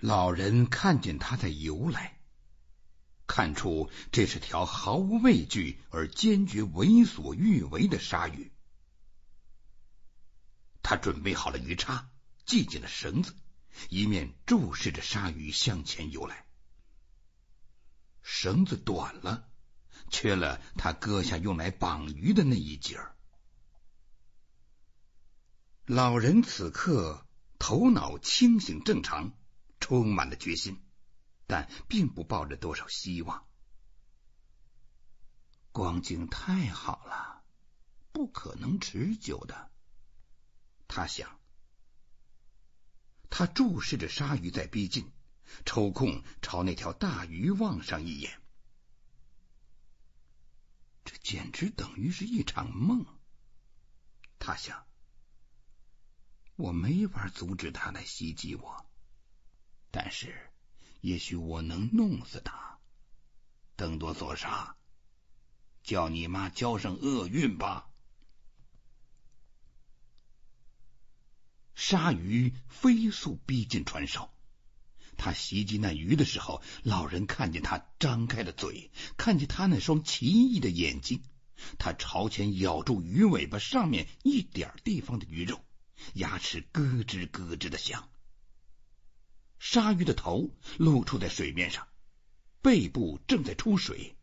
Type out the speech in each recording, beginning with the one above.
老人看见他在游来，看出这是条毫无畏惧而坚决为所欲为的鲨鱼。他准备好了鱼叉，系紧了绳子，一面注视着鲨鱼向前游来。绳子短了，缺了他割下用来绑鱼的那一节儿。老人此刻头脑清醒正常。充满了决心，但并不抱着多少希望。光景太好了，不可能持久的。他想。他注视着鲨鱼在逼近，抽空朝那条大鱼望上一眼。这简直等于是一场梦。他想。我没法阻止它来袭击我。但是，也许我能弄死他。等多索沙，叫你妈交上厄运吧！鲨鱼飞速逼近船首。他袭击那鱼的时候，老人看见他张开了嘴，看见他那双奇异的眼睛。他朝前咬住鱼尾巴上面一点地方的鱼肉，牙齿咯吱咯吱的响。鲨鱼的头露出在水面上，背部正在出水。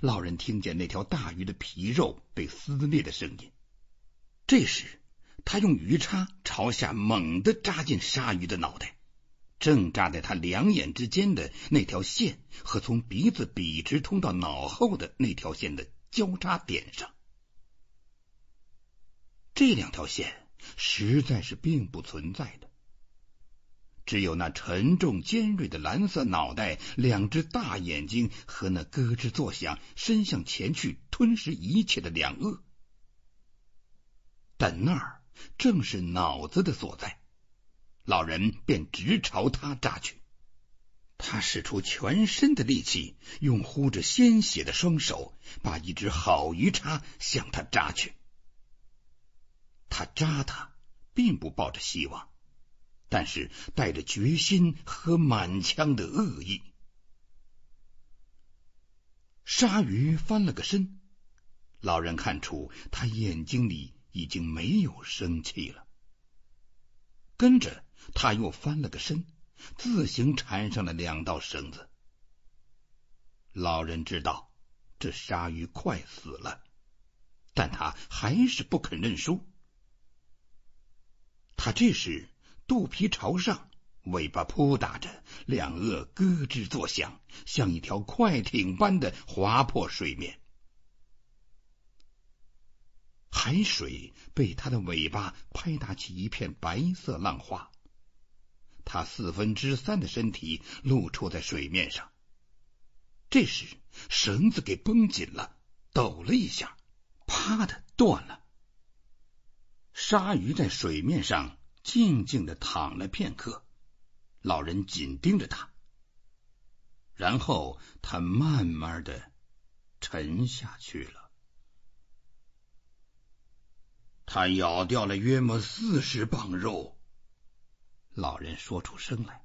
老人听见那条大鱼的皮肉被撕裂的声音。这时，他用鱼叉朝下猛地扎进鲨鱼的脑袋，正扎在他两眼之间的那条线和从鼻子笔直通到脑后的那条线的交叉点上。这两条线实在是并不存在的。只有那沉重尖锐的蓝色脑袋，两只大眼睛和那咯吱作响、伸向前去吞噬一切的两颚。但那儿正是脑子的所在，老人便直朝他扎去。他使出全身的力气，用呼着鲜血的双手，把一只好鱼叉向他扎去。他扎他，并不抱着希望。但是带着决心和满腔的恶意，鲨鱼翻了个身。老人看出他眼睛里已经没有生气了。跟着他又翻了个身，自行缠上了两道绳子。老人知道这鲨鱼快死了，但他还是不肯认输。他这时。肚皮朝上，尾巴扑打着，两颚咯吱作响，像一条快艇般的划破水面。海水被它的尾巴拍打起一片白色浪花，它四分之三的身体露出在水面上。这时绳子给绷紧了，抖了一下，啪的断了。鲨鱼在水面上。静静的躺了片刻，老人紧盯着他，然后他慢慢的沉下去了。他咬掉了约莫四十磅肉，老人说出声来。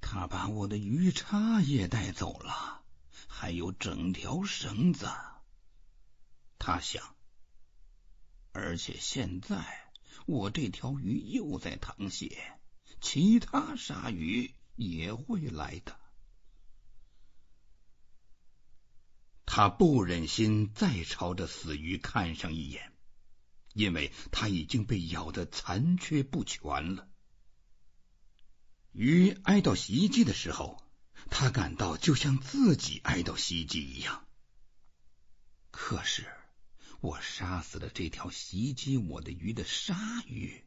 他把我的鱼叉也带走了，还有整条绳子。他想，而且现在。我这条鱼又在淌血，其他鲨鱼也会来的。他不忍心再朝着死鱼看上一眼，因为他已经被咬得残缺不全了。鱼挨到袭击的时候，他感到就像自己挨到袭击一样。可是。我杀死了这条袭击我的鱼的鲨鱼，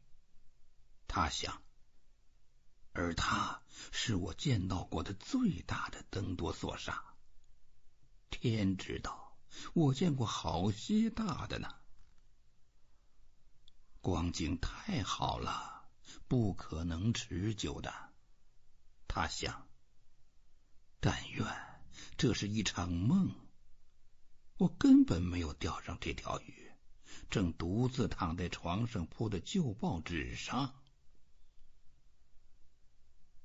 他想。而它是我见到过的最大的登多索鲨。天知道，我见过好些大的呢。光景太好了，不可能持久的，他想。但愿这是一场梦。我根本没有钓上这条鱼，正独自躺在床上铺的旧报纸上。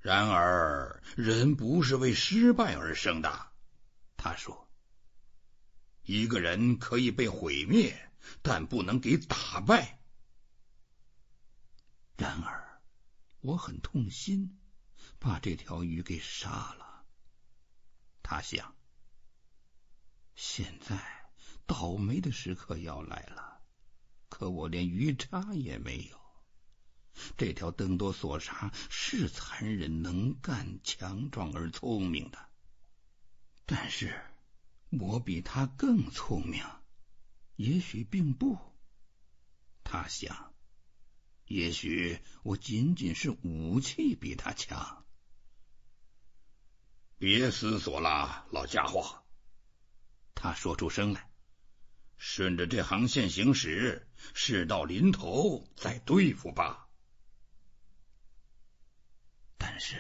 然而，人不是为失败而生的，他说。一个人可以被毁灭，但不能给打败。然而，我很痛心把这条鱼给杀了，他想。现在倒霉的时刻要来了，可我连鱼叉也没有。这条登多索沙是残忍、能干、强壮而聪明的，但是我比他更聪明。也许并不，他想，也许我仅仅是武器比他强。别思索了，老家伙。他说出声来：“顺着这航线行驶，事到临头再对付吧。”但是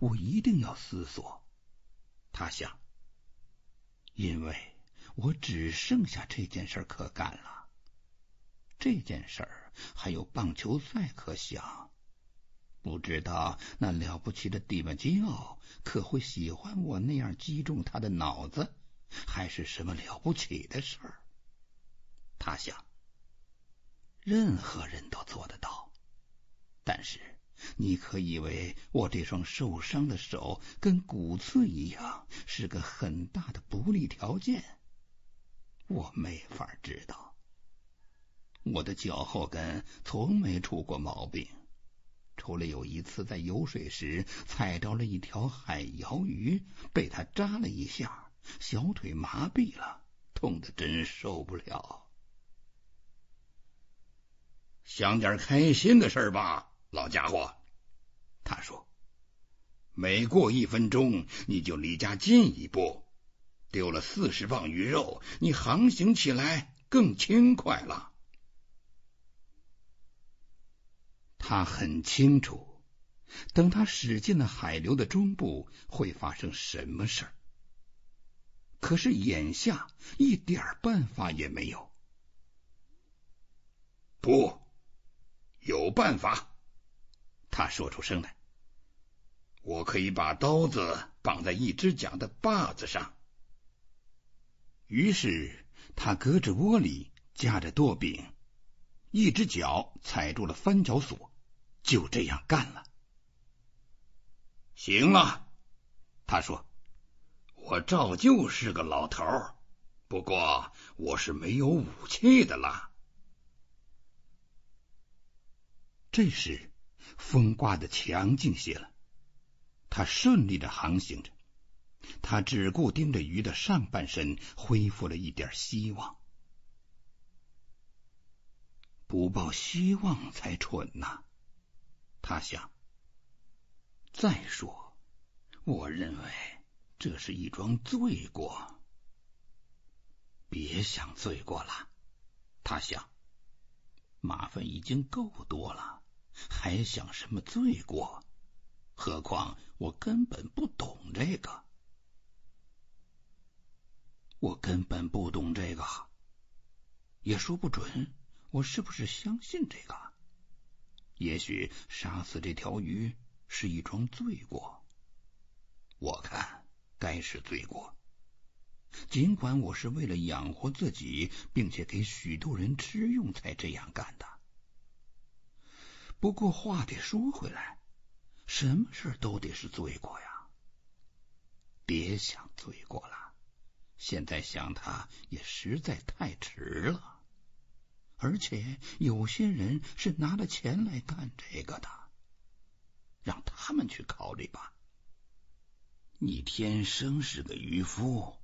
我一定要思索，他想，因为我只剩下这件事可干了。这件事还有棒球赛可想，不知道那了不起的蒂马金奥可会喜欢我那样击中他的脑子。还是什么了不起的事儿？他想，任何人都做得到。但是，你可以为我这双受伤的手跟骨刺一样是个很大的不利条件？我没法知道。我的脚后跟从没出过毛病，除了有一次在游水时踩着了一条海鳐鱼，被它扎了一下。小腿麻痹了，痛的真受不了。想点开心的事儿吧，老家伙。他说：“每过一分钟，你就离家近一步。丢了四十磅鱼肉，你航行起来更轻快了。”他很清楚，等他驶进了海流的中部，会发生什么事儿。可是眼下一点办法也没有。不，有办法，他说出声来。我可以把刀子绑在一只脚的把子上。于是他隔着窝里，架着剁饼，一只脚踩住了翻脚锁，就这样干了。行了，他说。我照旧是个老头不过我是没有武器的啦。这时风刮得强劲些了，他顺利的航行着，他只顾盯着鱼的上半身，恢复了一点希望。不抱希望才蠢呐，他想。再说，我认为。这是一桩罪过。别想罪过了，他想，麻烦已经够多了，还想什么罪过？何况我根本不懂这个，我根本不懂这个，也说不准我是不是相信这个。也许杀死这条鱼是一桩罪过，我看。该是罪过，尽管我是为了养活自己，并且给许多人吃用才这样干的。不过话得说回来，什么事都得是罪过呀！别想罪过了，现在想他也实在太迟了。而且有些人是拿了钱来干这个的，让他们去考虑吧。你天生是个渔夫，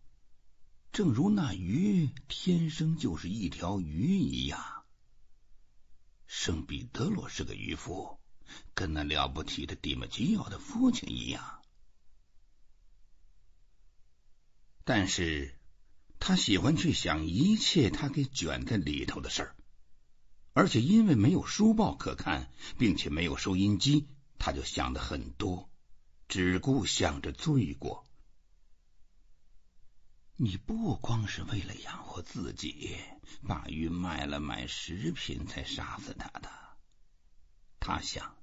正如那鱼天生就是一条鱼一样。圣彼得罗是个渔夫，跟那了不起的迪马基奥的父亲一样。但是他喜欢去想一切他给卷在里头的事儿，而且因为没有书报可看，并且没有收音机，他就想的很多。只顾想着罪过。你不光是为了养活自己，把鱼卖了买食品才杀死他的。他想，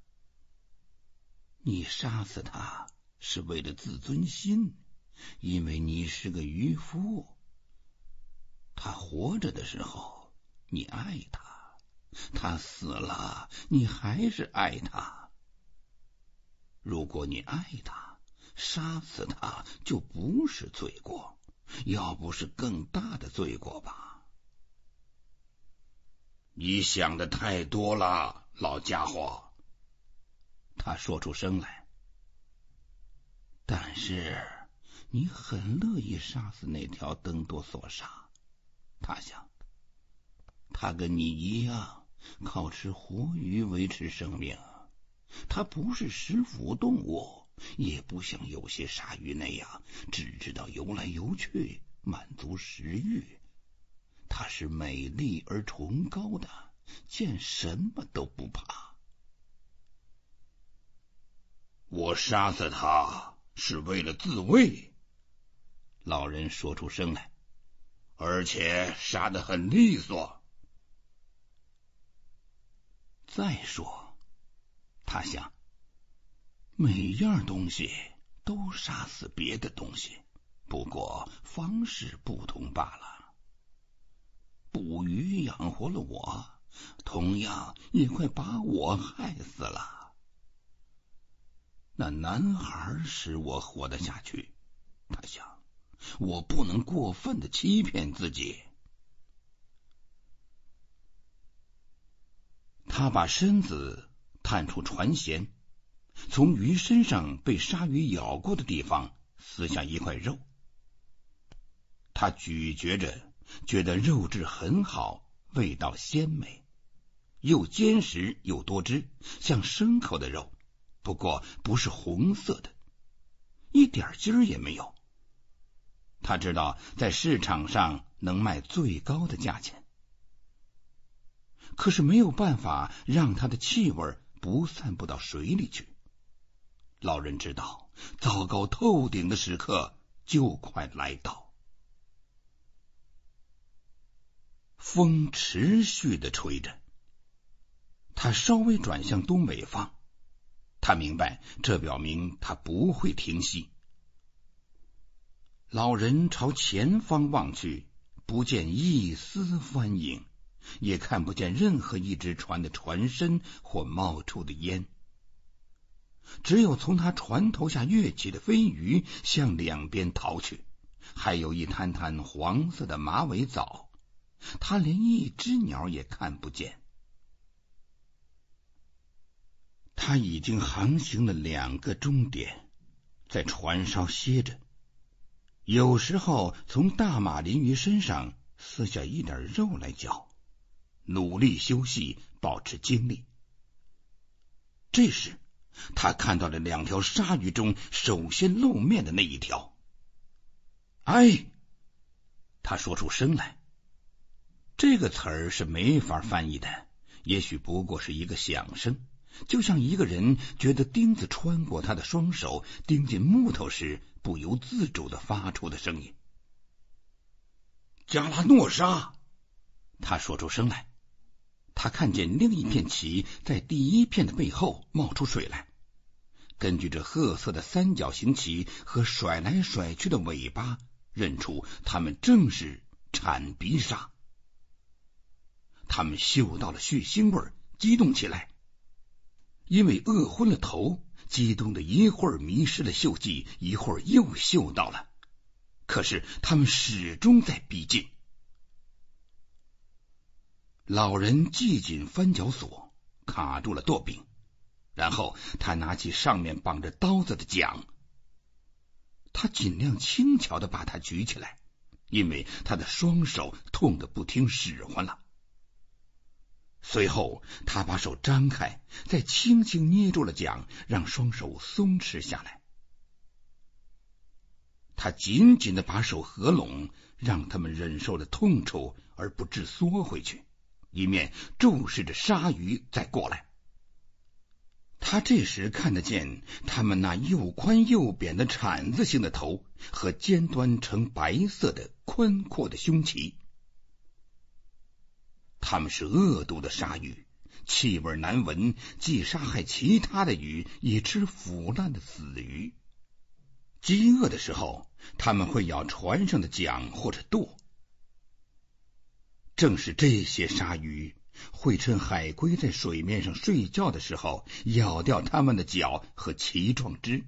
你杀死他是为了自尊心，因为你是个渔夫。他活着的时候，你爱他；他死了，你还是爱他。如果你爱他，杀死他就不是罪过，要不是更大的罪过吧？你想的太多了，老家伙。他说出声来。但是你很乐意杀死那条登多索沙，他想。他跟你一样，靠吃活鱼维持生命。它不是食腐动物，也不像有些鲨鱼那样只知道游来游去满足食欲。它是美丽而崇高的，见什么都不怕。我杀死它是为了自卫。老人说出声来，而且杀的很利索。再说。他想，每样东西都杀死别的东西，不过方式不同罢了。捕鱼养活了我，同样也快把我害死了。那男孩使我活得下去，他想，我不能过分的欺骗自己。他把身子。探出船舷，从鱼身上被鲨鱼咬过的地方撕下一块肉。他咀嚼着，觉得肉质很好，味道鲜美，又坚实又多汁，像牲口的肉，不过不是红色的，一点筋儿也没有。他知道在市场上能卖最高的价钱，可是没有办法让它的气味不散，不到水里去。老人知道，糟糕透顶的时刻就快来到。风持续的吹着，他稍微转向东北方。他明白，这表明他不会停息。老人朝前方望去，不见一丝帆影。也看不见任何一只船的船身或冒出的烟，只有从他船头下跃起的飞鱼向两边逃去，还有一滩滩黄色的马尾藻。他连一只鸟也看不见。他已经航行了两个钟点，在船梢歇着，有时候从大马林鱼身上撕下一点肉来嚼。努力休息，保持精力。这时，他看到了两条鲨鱼中首先露面的那一条。哎，他说出声来。这个词儿是没法翻译的，也许不过是一个响声，就像一个人觉得钉子穿过他的双手，钉进木头时不由自主的发出的声音。加拉诺莎，他说出声来。他看见另一片鳍在第一片的背后冒出水来，根据这褐色的三角形鳍和甩来甩去的尾巴，认出他们正是铲鼻鲨。他们嗅到了血腥味，激动起来，因为饿昏了头，激动的一会儿迷失了嗅迹，一会儿又嗅到了，可是他们始终在逼近。老人系紧翻脚锁，卡住了舵柄。然后他拿起上面绑着刀子的桨，他尽量轻巧的把它举起来，因为他的双手痛得不听使唤了。随后他把手张开，再轻轻捏住了桨，让双手松弛下来。他紧紧的把手合拢，让他们忍受了痛楚而不致缩回去。一面注视着鲨鱼在过来，他这时看得见他们那又宽又扁的铲子形的头和尖端呈白色的宽阔的胸鳍。他们是恶毒的鲨鱼，气味难闻，既杀害其他的鱼，也吃腐烂的死鱼。饥饿的时候，他们会咬船上的桨或者舵。正是这些鲨鱼会趁海龟在水面上睡觉的时候咬掉它们的脚和鳍状肢。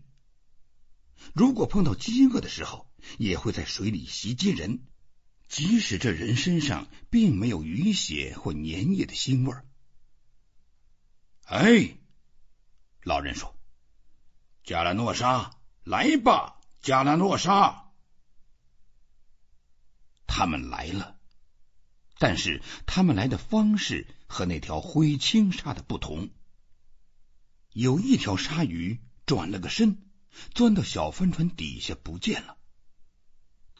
如果碰到饥饿的时候，也会在水里袭击人，即使这人身上并没有鱼血或粘液的腥味儿。哎，老人说：“加拉诺莎，来吧，加拉诺莎。”他们来了。但是他们来的方式和那条灰青鲨的不同。有一条鲨鱼转了个身，钻到小帆船底下不见了。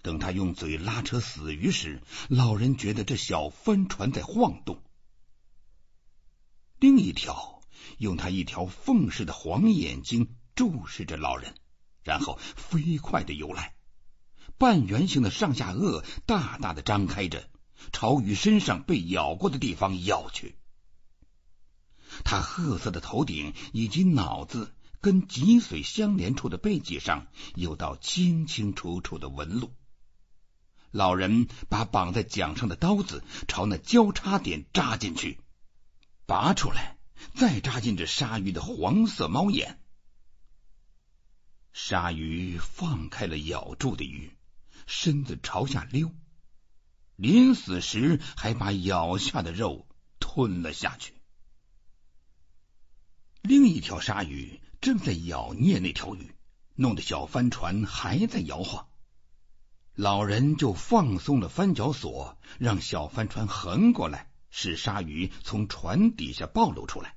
等他用嘴拉扯死鱼时，老人觉得这小帆船在晃动。另一条用他一条缝似的黄眼睛注视着老人，然后飞快的游来，半圆形的上下颚大大的张开着。朝鱼身上被咬过的地方咬去。他褐色的头顶以及脑子跟脊髓相连处的背脊上有道清清楚楚的纹路。老人把绑在桨上的刀子朝那交叉点扎进去，拔出来，再扎进这鲨鱼的黄色猫眼。鲨鱼放开了咬住的鱼，身子朝下溜。临死时，还把咬下的肉吞了下去。另一条鲨鱼正在咬啮那条鱼，弄得小帆船还在摇晃。老人就放松了帆脚索，让小帆船横过来，使鲨鱼从船底下暴露出来。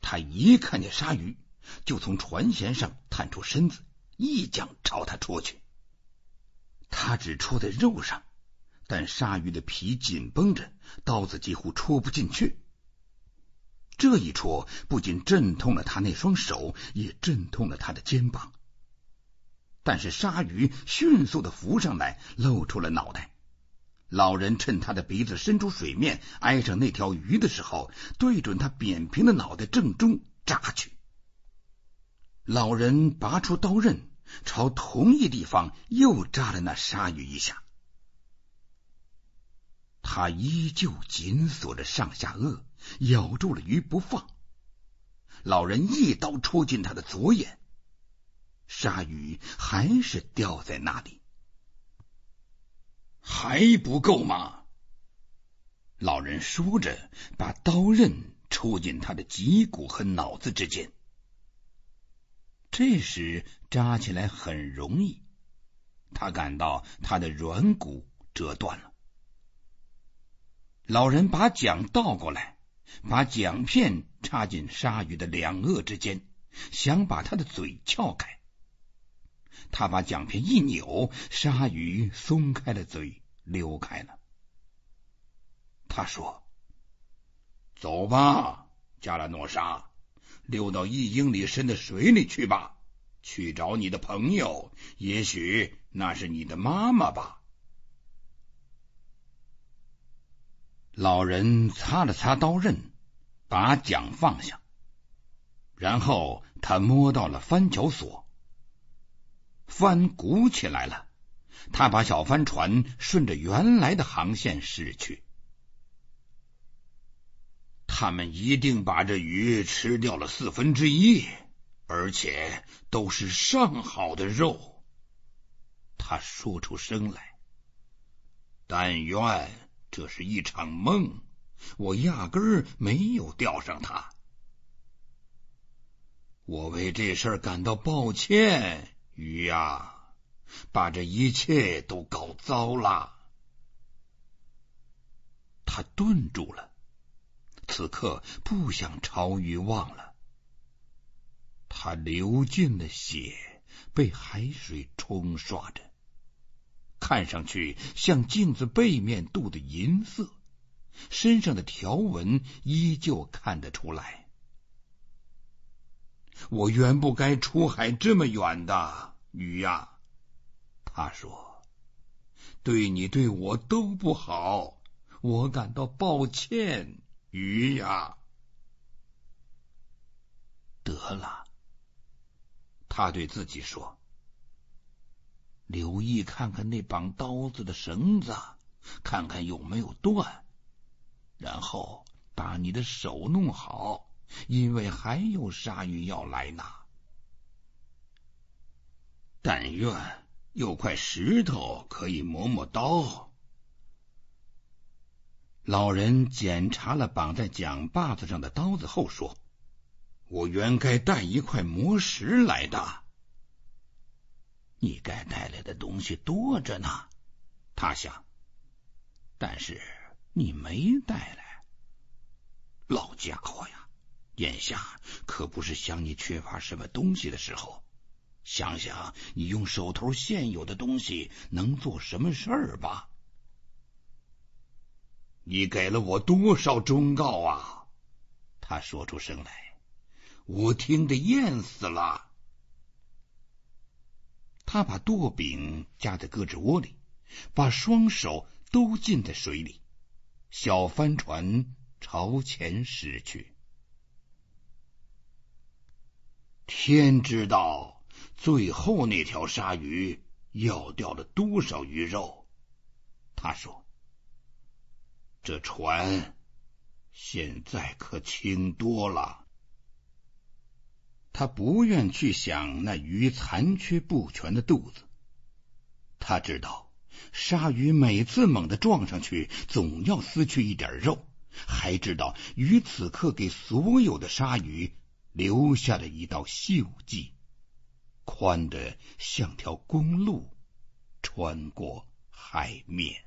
他一看见鲨鱼，就从船舷上探出身子，一桨朝他戳去。他只戳在肉上，但鲨鱼的皮紧绷着，刀子几乎戳不进去。这一戳不仅震痛了他那双手，也震痛了他的肩膀。但是鲨鱼迅速的浮上来，露出了脑袋。老人趁他的鼻子伸出水面，挨上那条鱼的时候，对准他扁平的脑袋正中扎去。老人拔出刀刃。朝同一地方又扎了那鲨鱼一下，他依旧紧锁着上下颚，咬住了鱼不放。老人一刀戳进他的左眼，鲨鱼还是掉在那里，还不够吗？老人说着，把刀刃戳进他的脊骨和脑子之间。这时扎起来很容易，他感到他的软骨折断了。老人把桨倒过来，把桨片插进鲨鱼的两颚之间，想把它的嘴撬开。他把桨片一扭，鲨鱼松开了嘴，溜开了。他说：“走吧，加拉诺莎。”溜到一英里深的水里去吧，去找你的朋友，也许那是你的妈妈吧。老人擦了擦刀刃，把桨放下，然后他摸到了帆脚索。帆鼓起来了，他把小帆船顺着原来的航线驶去。他们一定把这鱼吃掉了四分之一，而且都是上好的肉。他说出声来。但愿这是一场梦，我压根儿没有钓上它。我为这事感到抱歉，鱼呀，把这一切都搞糟了。他顿住了。此刻不想朝鱼望了，他流尽了血，被海水冲刷着，看上去像镜子背面镀的银色，身上的条纹依旧看得出来。我原不该出海这么远的鱼呀，他说：“对你对我都不好，我感到抱歉。”鱼呀！得了，他对自己说：“留意看看那绑刀子的绳子，看看有没有断。然后把你的手弄好，因为还有鲨鱼要来呢。但愿有块石头可以磨磨刀。”老人检查了绑在桨把子上的刀子后说：“我原该带一块磨石来的。你该带来的东西多着呢。”他想，但是你没带来。老家伙呀，眼下可不是想你缺乏什么东西的时候。想想你用手头现有的东西能做什么事儿吧。你给了我多少忠告啊？他说出声来，我听得厌死了。他把舵柄夹在胳肢窝里，把双手都浸在水里，小帆船朝前驶去。天知道，最后那条鲨鱼咬掉了多少鱼肉？他说。这船现在可轻多了。他不愿去想那鱼残缺不全的肚子，他知道鲨鱼每次猛的撞上去，总要撕去一点肉，还知道鱼此刻给所有的鲨鱼留下了一道锈迹，宽的像条公路，穿过海面。